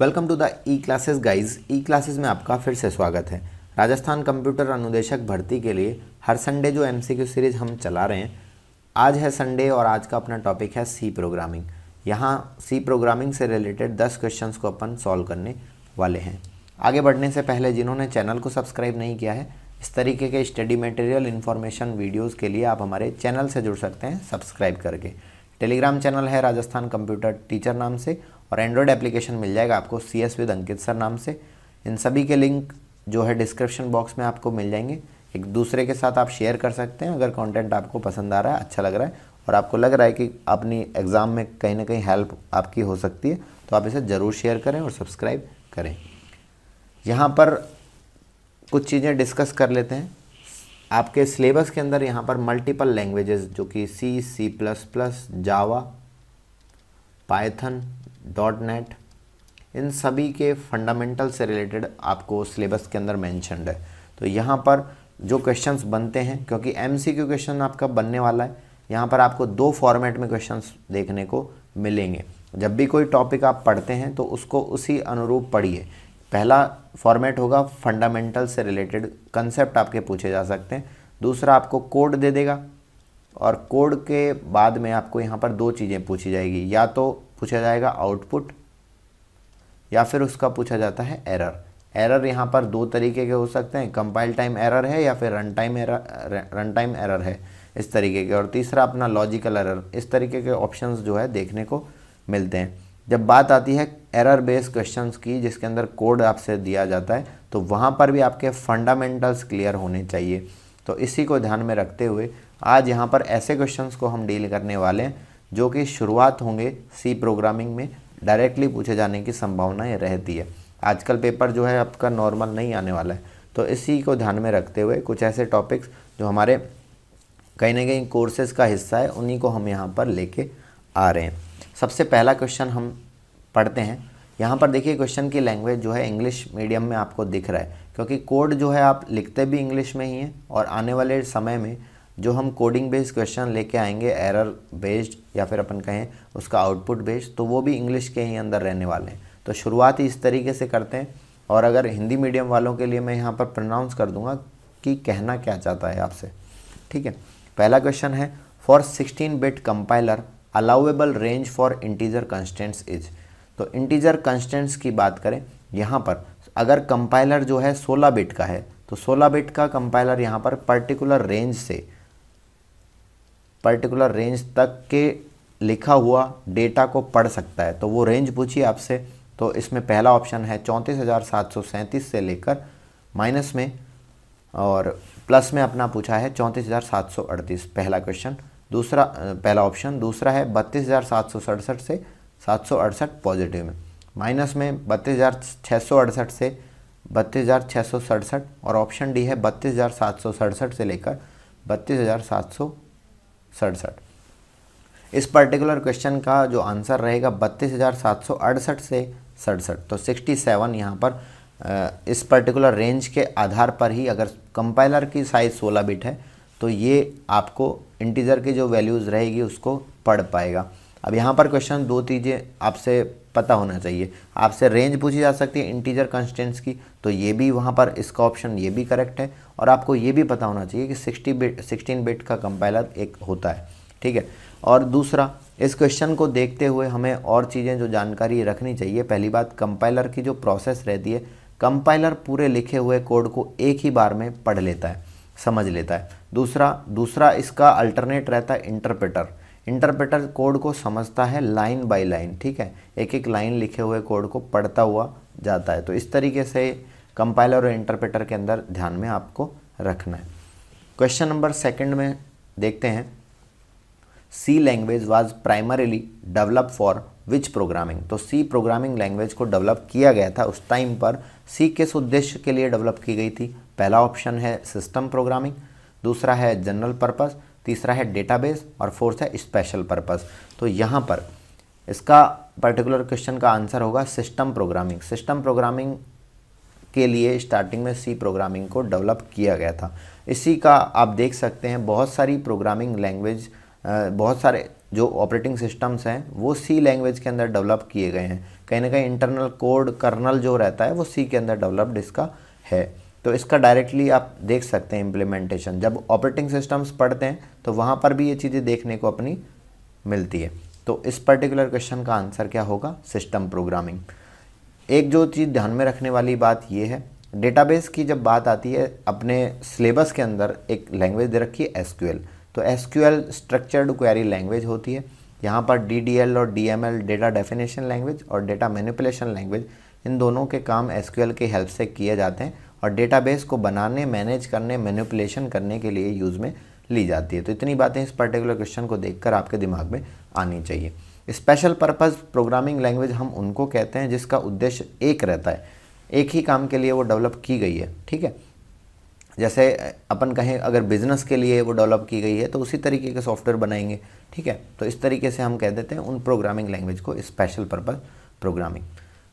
welcome to the E classes guys E classes में आपका फिर से स्वागत है राजस्थान कंप्यूटर अनुदेशक भर्ती के लिए हर संडे जो एम सीरीज हम चला रहे हैं आज है संडे और आज का अपना टॉपिक है सी प्रोग्रामिंग यहाँ सी प्रोग्रामिंग से रिलेटेड दस क्वेश्चन को अपन सॉल्व करने वाले हैं आगे बढ़ने से पहले जिन्होंने चैनल को सब्सक्राइब नहीं किया है इस तरीके के स्टडी मटेरियल इन्फॉर्मेशन वीडियोज़ के लिए आप हमारे चैनल से जुड़ सकते हैं सब्सक्राइब करके टेलीग्राम चैनल है राजस्थान कंप्यूटर टीचर नाम से और एंड्रॉयड एप्लीकेशन मिल जाएगा आपको C S with Ankit sir नाम से इन सभी के लिंक जो है डिस्क्रिप्शन बॉक्स में आपको मिल जाएंगे एक दूसरे के साथ आप शेयर कर सकते हैं अगर कंटेंट आपको पसंद आ रहा है अच्छा लग रहा है और आपको लग रहा है कि अपनी एग्ज़ाम में कहीं ना कहीं हेल्प आपकी हो सकती है तो आप इसे ज़रूर शेयर करें और सब्सक्राइब करें यहाँ पर कुछ चीज़ें डिस्कस कर लेते हैं आपके सिलेबस के अंदर यहाँ पर मल्टीपल लैंग्वेजेस जो कि C C plus plus Java Python dot net इन सभी के फंडामेंटल से रिलेटेड आपको सिलेबस के अंदर मैंशनड है तो यहाँ पर जो क्वेश्चंस बनते हैं क्योंकि एम सी क्यू क्वेश्चन आपका बनने वाला है यहाँ पर आपको दो फॉर्मेट में क्वेश्चंस देखने को मिलेंगे जब भी कोई टॉपिक आप पढ़ते हैं तो उसको उसी अनुरूप पढ़िए पहला फॉर्मेट होगा फंडामेंटल से रिलेटेड कंसेप्ट आपके पूछे जा सकते हैं दूसरा आपको कोड दे देगा और कोड के बाद में आपको यहाँ पर दो चीज़ें पूछी जाएगी या तो पूछा जाएगा आउटपुट या फिर उसका पूछा जाता है एरर एरर यहाँ पर दो तरीके के हो सकते हैं कंपाइल टाइम एरर है या फिर run time error run time error है इस तरीके के और तीसरा अपना लॉजिकल एरर इस तरीके के ऑप्शंस जो है देखने को मिलते हैं जब बात आती है एरर बेस्ड क्वेश्चंस की जिसके अंदर कोड आपसे दिया जाता है तो वहाँ पर भी आपके फंडामेंटल्स क्लियर होने चाहिए तो इसी को ध्यान में रखते हुए आज यहाँ पर ऐसे क्वेश्चंस को हम डील करने वाले हैं जो कि शुरुआत होंगे सी प्रोग्रामिंग में डायरेक्टली पूछे जाने की संभावनाएँ रहती है आजकल पेपर जो है आपका नॉर्मल नहीं आने वाला है तो इसी को ध्यान में रखते हुए कुछ ऐसे टॉपिक्स जो हमारे कहीं ना कहीं कोर्सेज़ का हिस्सा है उन्हीं को हम यहाँ पर लेके आ रहे हैं सबसे पहला क्वेश्चन हम पढ़ते हैं यहाँ पर देखिए क्वेश्चन की लैंग्वेज जो है इंग्लिश मीडियम में आपको दिख रहा है क्योंकि कोड जो है आप लिखते भी इंग्लिश में ही हैं और आने वाले समय में जो हम कोडिंग बेस्ड क्वेश्चन लेके आएंगे एरर बेस्ड या फिर अपन कहें उसका आउटपुट बेस्ड तो वो भी इंग्लिश के ही अंदर रहने वाले हैं तो शुरुआत ही इस तरीके से करते हैं और अगर हिंदी मीडियम वालों के लिए मैं यहाँ पर प्रनाउंस कर दूँगा कि कहना क्या चाहता है आपसे ठीक है पहला क्वेश्चन है for sixteen bit compiler allowable range for integer constants is तो इंटीजर कंस्टेंट्स की बात करें यहाँ पर अगर कंपाइलर जो है 16 बिट का है तो 16 बिट का कंपाइलर यहाँ पर पर्टिकुलर रेंज से पर्टिकुलर रेंज तक के लिखा हुआ डेटा को पढ़ सकता है तो वो रेंज पूछिए आपसे तो इसमें पहला ऑप्शन है चौंतीस हज़ार सात सौ सैंतीस से लेकर माइनस में और प्लस में अपना पूछा है चौंतीस हज़ार सात सौ अड़तीस पहला क्वेश्चन दूसरा पहला ऑप्शन दूसरा है बत्तीस हज़ार सात सौ सड़सठ से सात सौ अड़सठ पॉजिटिव में माइनस में बत्तीस हज़ार छः सौ अड़सठ से बत्तीस हज़ार छः सौ सड़सठ और ऑप्शन डी है बत्तीस हज़ार सात सौ सड़सठ से लेकर बत्तीस हज़ार सात सौ सड़सठ इस पर्टिकुलर क्वेश्चन का जो आंसर रहेगा बत्तीस हज़ार सात सौ अड़सठ से सड़सठ तो सिक्सटी सेवन यहाँ पर इस पर्टिकुलर रेंज के आधार पर ही अगर कंपाइलर की साइज़ सोलह बिट है तो ये आपको इंटीजर की जो वैल्यूज़ रहेगी उसको पढ़ पाएगा अब यहाँ पर क्वेश्चन दो चीज़ें आपसे पता होना चाहिए आपसे रेंज पूछी जा सकती है इंटीजर कंस्टेंट्स की तो ये भी वहाँ पर इसका ऑप्शन ये भी करेक्ट है और आपको ये भी पता होना चाहिए कि सिक्सटी बिट सिक्सटीन बिट का कंपाइलर एक होता है ठीक है और दूसरा इस क्वेश्चन को देखते हुए हमें और चीज़ें जो जानकारी रखनी चाहिए पहली बात कंपाइलर की जो प्रोसेस रहती है कंपाइलर पूरे लिखे हुए कोड को एक ही बार में पढ़ लेता है समझ लेता है दूसरा दूसरा इसका अल्टरनेट रहता है इंटरप्रेटर इंटरप्रेटर कोड को समझता है लाइन बाय लाइन ठीक है एक एक लाइन लिखे हुए कोड को पढ़ता हुआ जाता है तो इस तरीके से कंपाइलर और इंटरप्रेटर के अंदर ध्यान में आपको रखना है क्वेश्चन नंबर सेकंड में देखते हैं C language was primarily develop for which programming तो सी प्रोग्रामिंग लैंग्वेज को डेवलप किया गया था उस टाइम पर सी किस उद्देश्य के लिए डेवलप की गई थी पहला ऑप्शन है सिस्टम प्रोग्रामिंग दूसरा है जनरल पर्पज तीसरा है डेटाबेस और फोर्थ है स्पेशल पर्पस तो यहाँ पर इसका पर्टिकुलर क्वेश्चन का आंसर होगा सिस्टम प्रोग्रामिंग सिस्टम प्रोग्रामिंग के लिए स्टार्टिंग में सी प्रोग्रामिंग को डेवलप किया गया था इसी का आप देख सकते हैं बहुत सारी प्रोग्रामिंग लैंग्वेज बहुत सारे जो ऑपरेटिंग सिस्टम्स हैं वो सी लैंग्वेज के अंदर डेवलप किए गए हैं कहीं ना कहीं इंटरनल कोड कर्नल जो रहता है वो सी के अंदर डेवलप्ड इसका है तो इसका डायरेक्टली आप देख सकते हैं इम्प्लीमेंटेशन जब ऑपरेटिंग सिस्टम्स पढ़ते हैं तो वहाँ पर भी ये चीज़ें देखने को अपनी मिलती है तो इस पर्टिकुलर क्वेश्चन का आंसर क्या होगा सिस्टम प्रोग्रामिंग एक जो चीज़ ध्यान में रखने वाली बात ये है डेटाबेस की जब बात आती है अपने सिलेबस के अंदर एक लैंग्वेज दे रखी है एस तो एस स्ट्रक्चर्ड क्वेरी लैंग्वेज होती है यहाँ पर डी और डी डेटा डेफिनेशन लैंग्वेज और डेटा मैनिपुलेशन लैंग्वेज इन दोनों के काम एस के हेल्प से किए जाते हैं और डेटाबेस को बनाने मैनेज करने मैनिपुलेशन करने के लिए यूज़ में ली जाती है तो इतनी बातें इस पर्टिकुलर क्वेश्चन को देखकर आपके दिमाग में आनी चाहिए स्पेशल पर्पज़ प्रोग्रामिंग लैंग्वेज हम उनको कहते हैं जिसका उद्देश्य एक रहता है एक ही काम के लिए वो डेवलप की गई है ठीक है जैसे अपन कहें अगर बिज़नेस के लिए वो डेवलप की गई है तो उसी तरीके के सॉफ्टवेयर बनाएंगे ठीक है तो इस तरीके से हम कह देते हैं उन प्रोग्रामिंग लैंग्वेज को special purpose programming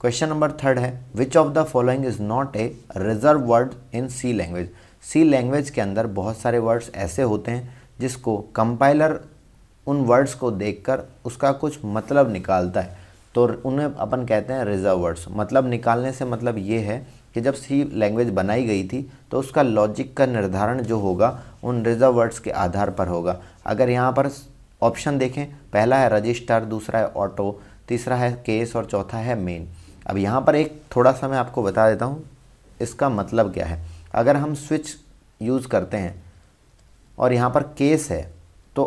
question number third है which of the following is not a reserve word in C language C language के अंदर बहुत सारे वर्ड्स ऐसे होते हैं जिसको कंपाइलर उन वर्ड्स को देखकर उसका कुछ मतलब निकालता है तो उन्हें अपन कहते हैं रिजर्व वर्ड्स मतलब निकालने से मतलब ये है कि जब सी लैंग्वेज बनाई गई थी तो उसका लॉजिक का निर्धारण जो होगा उन रिजर्व वर्ड्स के आधार पर होगा अगर यहाँ पर ऑप्शन देखें पहला है रजिस्टर दूसरा है ऑटो तीसरा है केस और चौथा है मेन अब यहाँ पर एक थोड़ा सा मैं आपको बता देता हूँ इसका मतलब क्या है अगर हम स्विच यूज़ करते हैं और यहाँ पर केस है तो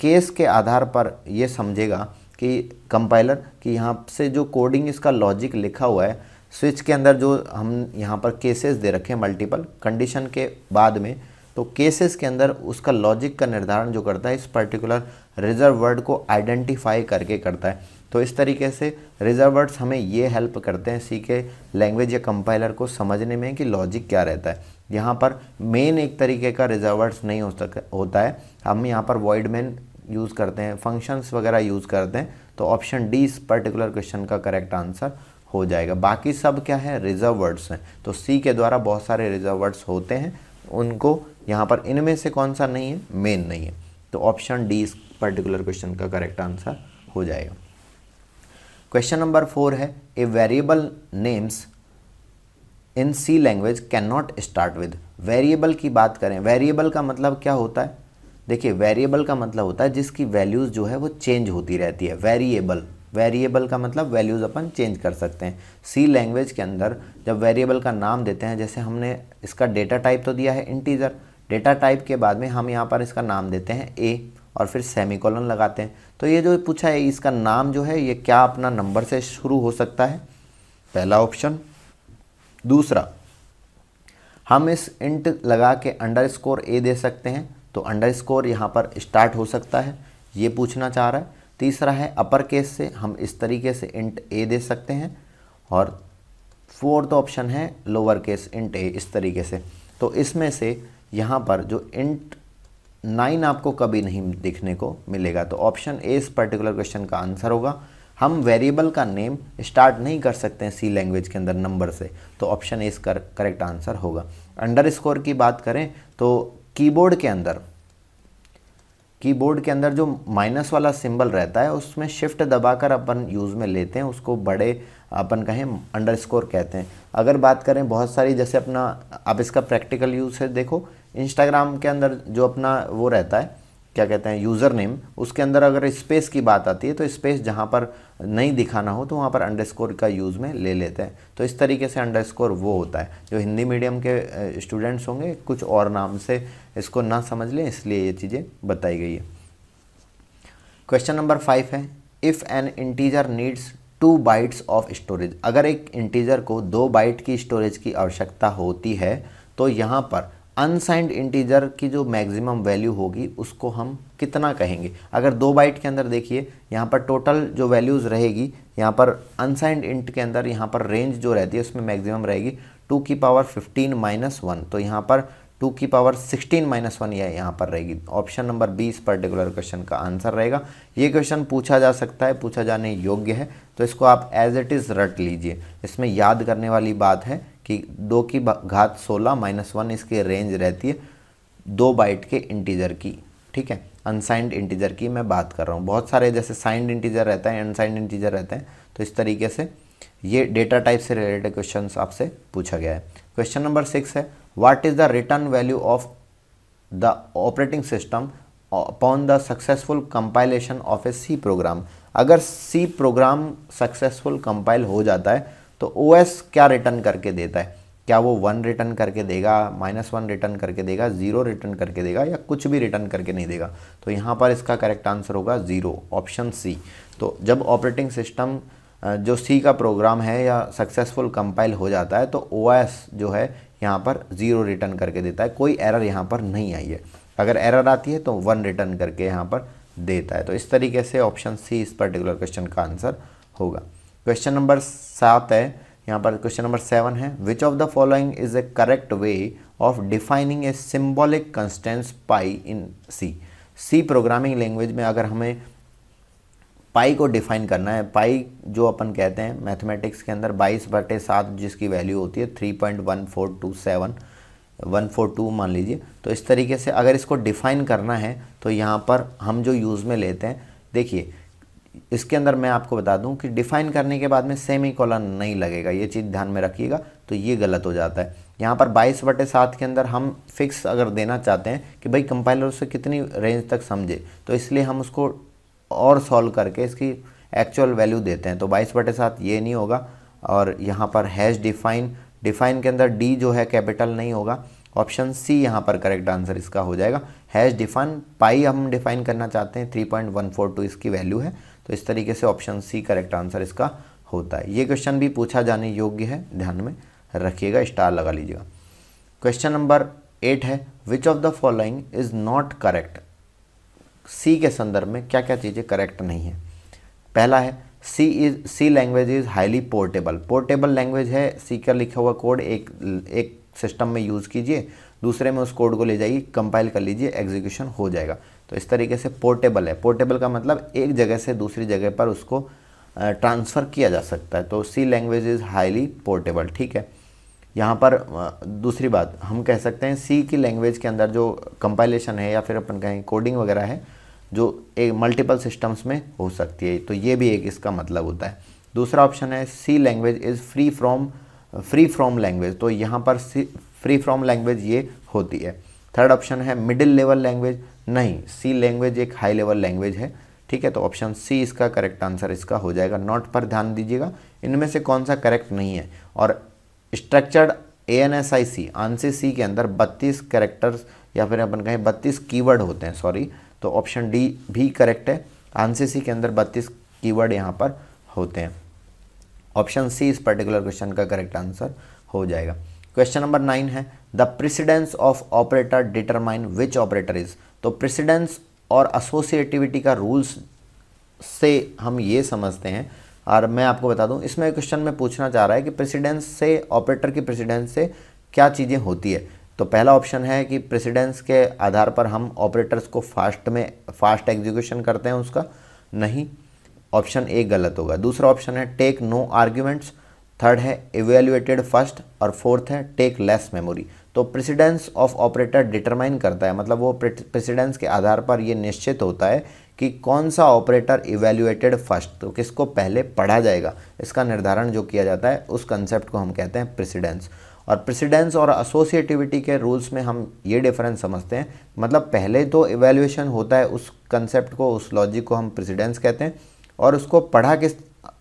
केस के आधार पर ये समझेगा कि कंपाइलर कि यहाँ से जो कोडिंग इसका लॉजिक लिखा हुआ है स्विच के अंदर जो हम यहाँ पर केसेस दे रखे हैं मल्टीपल कंडीशन के बाद में तो केसेस के अंदर उसका लॉजिक का निर्धारण जो करता है इस पर्टिकुलर रिजर्व वर्ड को आइडेंटिफाई करके करता है तो इस तरीके से वर्ड्स हमें ये हेल्प करते हैं सी के लैंग्वेज या कंपाइलर को समझने में कि लॉजिक क्या रहता है यहाँ पर मेन एक तरीके का वर्ड्स नहीं हो सक होता है हम यहाँ पर वॉइड मैन यूज़ करते हैं फंक्शंस वगैरह यूज़ करते हैं तो ऑप्शन डी इस पर्टिकुलर क्वेश्चन का करेक्ट आंसर हो जाएगा बाकी सब क्या है रिजर्व वर्ड्स हैं तो सी के द्वारा बहुत सारे रिजर्व वर्ड्स होते हैं उनको यहाँ पर इनमें से कौन सा नहीं है मेन नहीं है तो ऑप्शन डी इस पर्टिकुलर क्वेश्चन का करेक्ट आंसर हो जाएगा क्वेश्चन नंबर फोर है a variable names in C language can not start with variable की बात करें वेरिएबल का मतलब क्या होता है देखिए वेरिएबल का मतलब होता है जिसकी वैल्यूज़ जो है वो चेंज होती रहती है वेरिएबल वेरिएबल का मतलब वैल्यूज़ अपन चेंज कर सकते हैं सी लैंग्वेज के अंदर जब वेरिएबल का नाम देते हैं जैसे हमने इसका डेटा टाइप तो दिया है इंटीजर डेटा टाइप के बाद में हम यहाँ पर इसका नाम देते हैं ए और फिर सेमीकोलन लगाते हैं तो ये जो पूछा है इसका नाम जो है ये क्या अपना नंबर से शुरू हो सकता है पहला ऑप्शन दूसरा हम इस इंट लगा के अंडर स्कोर ए दे सकते हैं तो अंडर स्कोर यहाँ पर स्टार्ट हो सकता है ये पूछना चाह रहा है तीसरा है अपर केस से हम इस तरीके से इंट ए दे सकते हैं और फोर्थ ऑप्शन है लोअर केस इंट ए इस तरीके से तो इसमें से यहाँ पर जो इंट नाइन आपको कभी नहीं दिखने को मिलेगा तो ऑप्शन ए इस पर्टिकुलर क्वेश्चन का आंसर होगा हम वेरिएबल का नेम स्टार्ट नहीं कर सकते हैं सी लैंग्वेज के अंदर नंबर से तो ऑप्शन ए इसका करेक्ट आंसर होगा अंडर स्कोर की बात करें तो कीबोर्ड के अंदर कीबोर्ड के अंदर जो माइनस वाला सिंबल रहता है उसमें शिफ्ट दबाकर अपन यूज़ में लेते हैं उसको बड़े अपन कहें अंडर स्कोर कहते हैं अगर बात करें बहुत सारी जैसे अपना आप इसका प्रैक्टिकल यूज़ है देखो इंस्टाग्राम के अंदर जो अपना वो रहता है क्या कहते हैं यूज़र नेम उसके अंदर अगर स्पेस की बात आती है तो स्पेस जहाँ पर नहीं दिखाना हो तो वहाँ पर अंडरस्कोर का यूज़ में ले लेते हैं तो इस तरीके से अंडरस्कोर वो होता है जो हिंदी मीडियम के स्टूडेंट्स होंगे कुछ और नाम से इसको ना समझ लें इसलिए ये चीज़ें बताई गई है क्वेश्चन नंबर फाइव है if an integer needs two bytes of storage अगर एक इंटीजर को दो बाइट की स्टोरेज की आवश्यकता होती है तो यहाँ पर अनसाइंड इंटीजर की जो मैक्सिमम वैल्यू होगी उसको हम कितना कहेंगे अगर दो बाइट के अंदर देखिए यहाँ पर टोटल जो वैल्यूज़ रहेगी यहाँ पर अनसाइंड इंट के अंदर यहाँ पर रेंज जो रहती है उसमें मैक्सिमम रहेगी टू की पावर फिफ्टीन माइनस वन तो यहाँ पर टू की पावर सिक्सटीन माइनस वन यह यहाँ पर रहेगी ऑप्शन नंबर बी इस पर्टिकुलर क्वेश्चन का आंसर रहेगा ये क्वेश्चन पूछा जा सकता है पूछा जाने योग्य है तो इसको आप एज इट इज़ रट लीजिए इसमें याद करने वाली बात है कि दो की घात सोलह माइनस वन इसकी रेंज रहती है दो बाइट के इंटीजर की ठीक है अनसाइंड इंटीजर की मैं बात कर रहा हूँ बहुत सारे जैसे साइंड इंटीजर रहता है अनसाइंड इंटीजर रहते हैं तो इस तरीके से ये डेटा टाइप से रिलेटेड क्वेश्चन आपसे पूछा गया है क्वेश्चन नंबर सिक्स है what is the return value of the operating system upon the successful compilation of a C program अगर सी प्रोग्राम सक्सेसफुल कंपाइल हो जाता है तो ओ क्या रिटर्न करके देता है क्या वो वन रिटर्न करके देगा माइनस वन रिटर्न करके देगा ज़ीरो रिटर्न करके देगा या कुछ भी रिटर्न करके नहीं देगा तो यहाँ पर इसका करेक्ट आंसर होगा ज़ीरो ऑप्शन सी तो जब ऑपरेटिंग सिस्टम जो सी का प्रोग्राम है या सक्सेसफुल कंपाइल हो जाता है तो ओ जो है यहाँ पर ज़ीरो रिटर्न करके देता है कोई एरर यहाँ पर नहीं आई है अगर एरर आती है तो वन रिटर्न करके यहाँ पर देता है तो इस तरीके से ऑप्शन सी इस पर्टिकुलर क्वेश्चन का आंसर होगा क्वेश्चन नंबर सात है यहाँ पर क्वेश्चन नंबर सेवन है which of the following is a correct way of defining a symbolic constants pi in C C programming language में अगर हमें पाई को डिफाइन करना है पाई जो अपन कहते हैं मैथमेटिक्स के अंदर बाईस बटे सात जिसकी वैल्यू होती है three point one four two seven one four two मान लीजिए तो इस तरीके से अगर इसको डिफाइन करना है तो यहाँ पर हम जो यूज़ में लेते हैं देखिए इसके अंदर मैं आपको बता दूं कि डिफाइन करने के बाद में सेमी कॉलन नहीं लगेगा ये चीज़ ध्यान में रखिएगा तो ये गलत हो जाता है यहाँ पर बाईस बटे सात के अंदर हम फिक्स अगर देना चाहते हैं कि भाई कंपाइलर उससे कितनी रेंज तक समझे तो इसलिए हम उसको और सॉल्व करके इसकी एक्चुअल वैल्यू देते हैं तो बाईस बटे सात ये नहीं होगा और यहाँ पर हैज डिफाइन डिफाइन के अंदर डी जो है कैपिटल नहीं होगा ऑप्शन सी यहाँ पर करेक्ट आंसर इसका हो जाएगा हैज डिफाइन पाई हम डिफाइन करना चाहते हैं three point one four two इसकी वैल्यू है तो इस तरीके से ऑप्शन सी करेक्ट आंसर इसका होता है ये क्वेश्चन भी पूछा जाने योग्य है ध्यान में रखिएगा स्टार लगा लीजिएगा क्वेश्चन नंबर एट है which of the following is not correct C के संदर्भ में क्या क्या चीज़ें करेक्ट नहीं है पहला है C is C language is highly portable portable language है सी का लिखा हुआ कोड एक एक सिस्टम में यूज़ कीजिए दूसरे में उस कोड को ले जाइए कंपाइल कर लीजिए एग्जीक्यूशन हो जाएगा तो इस तरीके से पोर्टेबल है पोर्टेबल का मतलब एक जगह से दूसरी जगह पर उसको ट्रांसफ़र किया जा सकता है तो C language is highly portable ठीक है यहाँ पर दूसरी बात हम कह सकते हैं सी की लैंग्वेज के अंदर जो कंपाइलेशन है या फिर अपन कहें कोडिंग वगैरह है जो एक मल्टीपल सिस्टम्स में हो सकती है तो ये भी एक इसका मतलब होता है दूसरा ऑप्शन है C language is free from free from language तो यहाँ पर सी फ्री फ्रॉम लैंग्वेज ये होती है थर्ड ऑप्शन है मिडिल लेवल लैंग्वेज नहीं सी लैंग्वेज एक हाई लेवल लैंग्वेज है ठीक है तो ऑप्शन सी इसका करेक्ट आंसर इसका हो जाएगा नॉट पर ध्यान दीजिएगा इनमें से कौन सा करेक्ट नहीं है और structured A N S I C answer C के अंदर बत्तीस करेक्टर्स या फिर अपन कहें बत्तीस कीवर्ड होते हैं सॉरी तो ऑप्शन डी भी करेक्ट है आंसर सी के अंदर बत्तीस कीवर्ड यहाँ पर होते हैं ऑप्शन सी इस पर्टिकुलर क्वेश्चन का करेक्ट आंसर हो जाएगा क्वेश्चन नंबर नाइन है the precedence of operator determine which operator is तो प्रेसिडेंस और एसोसिएटिविटी का रूल्स से हम ये समझते हैं और मैं आपको बता दूं इसमें क्वेश्चन में पूछना चाह रहा है कि प्रेसिडेंस से ऑपरेटर की प्रेसिडेंस से क्या चीज़ें होती है तो पहला ऑप्शन है कि प्रेसिडेंस के आधार पर हम ऑपरेटर्स को फास्ट में फास्ट एग्जीक्यूशन करते हैं उसका नहीं ऑप्शन ए गलत होगा दूसरा ऑप्शन है टेक नो आर्ग्यूमेंट्स थर्ड है इवेल्युएटेड फर्स्ट और फोर्थ है टेक लेस मेमोरी तो प्रेसिडेंस ऑफ ऑपरेटर डिटरमाइन करता है मतलब वो प्रेसिडेंस के आधार पर ये निश्चित होता है कि कौन सा ऑपरेटर इवेल्युएटेड फर्स्ट तो किसको पहले पढ़ा जाएगा इसका निर्धारण जो किया जाता है उस कंसेप्ट को हम कहते हैं प्रेसिडेंस और प्रेसिडेंस और एसोसिएटिविटी के रूल्स में हम ये डिफरेंस समझते हैं मतलब पहले तो इवेल्युएशन होता है उस कंसेप्ट को उस लॉजिक को हम प्रेसिडेंस कहते हैं और उसको पढ़ा किस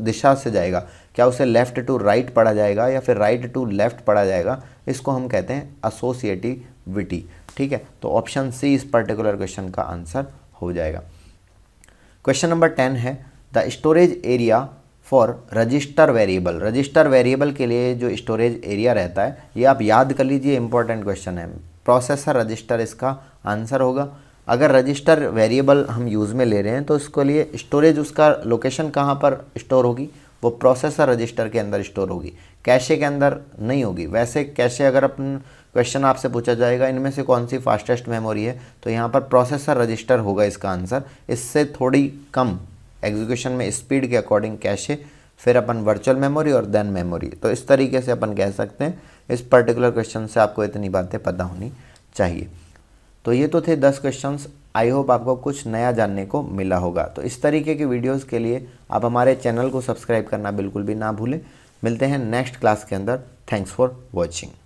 दिशा से जाएगा क्या उसे लेफ़्ट टू राइट पढ़ा जाएगा या फिर राइट टू लेफ़्ट पढ़ा जाएगा इसको हम कहते हैं एसोसिएटिविटी ठीक है तो ऑप्शन सी इस पर्टिकुलर क्वेश्चन का आंसर हो जाएगा क्वेश्चन नंबर टेन है the storage area for register variable register variable के लिए जो स्टोरेज एरिया रहता है ये आप याद कर लीजिए इंपॉर्टेंट क्वेश्चन है प्रोसेसर रजिस्टर इसका आंसर होगा अगर रजिस्टर वेरिएबल हम यूज़ में ले रहे हैं तो उसके लिए स्टोरेज उसका लोकेशन कहाँ पर स्टोर होगी वो प्रोसेसर रजिस्टर के अंदर स्टोर होगी कैशे के अंदर नहीं होगी वैसे कैशे अगर अपन क्वेश्चन आपसे पूछा जाएगा इनमें से कौन सी फास्टेस्ट मेमोरी है तो यहाँ पर प्रोसेसर रजिस्टर होगा इसका आंसर इससे थोड़ी कम एग्जीक्यूशन में स्पीड के अकॉर्डिंग कैशे फिर अपन वर्चुअल मेमोरी और देन मेमोरी तो इस तरीके से अपन कह सकते हैं इस पर्टिकुलर क्वेश्चन से आपको इतनी बातें पता होनी चाहिए तो ये तो थे दस क्वेश्चन आई होप आपको कुछ नया जानने को मिला होगा तो इस तरीके की वीडियोज़ के लिए आप हमारे चैनल को सब्सक्राइब करना बिल्कुल भी ना भूलें मिलते हैं नेक्स्ट क्लास के अंदर थैंक्स फॉर वॉचिंग